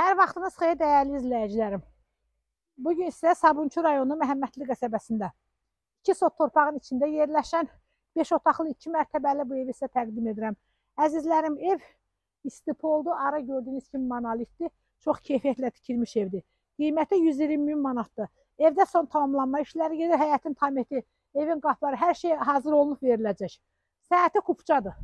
Hər vaxtınız xeyir dəyərli izləyicilərim. Bugün sizə Sabunçu rayonu Məhəmmətli qəsəbəsində 2 sot torpağın içində yerləşən 5 otaqlı 2 mərtəbəli bu evi sizə təqdim edirəm. Əzizlərim, ev istipi oldu, ara gördüyünüz kimi monolitdir. Çox keyfiyyətlə tikilmiş evdir. Qiyməti 120 min manatdır. Evdə son tamamlanma işləri gedir, həyətin tameti, evin qapları, hər şey hazır olunub veriləcək. Səhəti kupçadır.